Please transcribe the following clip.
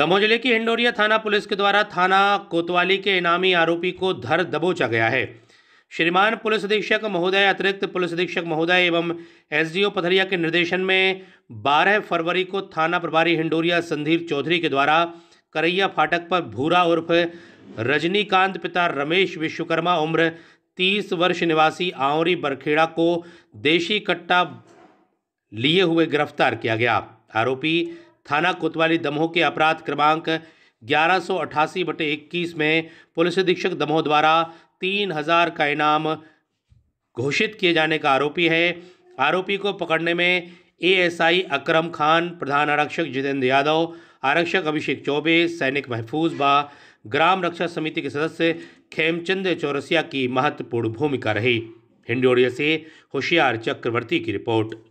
दमोह जिले की हिंडोरिया थाना पुलिस के द्वारा थाना कोतवाली के इनामी आरोपी को धर दबोचा गया है श्रीमान पुलिस अधीक्षक महोदय अतिरिक्त पुलिस अधीक्षक महोदय एवं एसडीओ पथरिया के निर्देशन में 12 फरवरी को थाना प्रभारी हिंडोरिया संधीर चौधरी के द्वारा करैया फाटक पर भूरा उर्फ रजनीकांत पिता रमेश विश्वकर्मा उम्र 30 वर्ष निवासी आंवरी बरखेड़ा को देशी कट्टा लिए हुए गिरफ्तार किया गया आरोपी थाना कोतवाली दमोह के अपराध क्रमांक ग्यारह सौ बटे इक्कीस में पुलिस अधीक्षक दमोह द्वारा तीन हजार का इनाम घोषित किए जाने का आरोपी है आरोपी को पकड़ने में एएसआई अकरम खान प्रधान आरक्षक जितेंद्र यादव आरक्षक अभिषेक चौबे सैनिक महफूज बा ग्राम रक्षा समिति के सदस्य खेमचंद चौरसिया की महत्वपूर्ण भूमिका रही हिंडोरिया से होशियार चक्रवर्ती की रिपोर्ट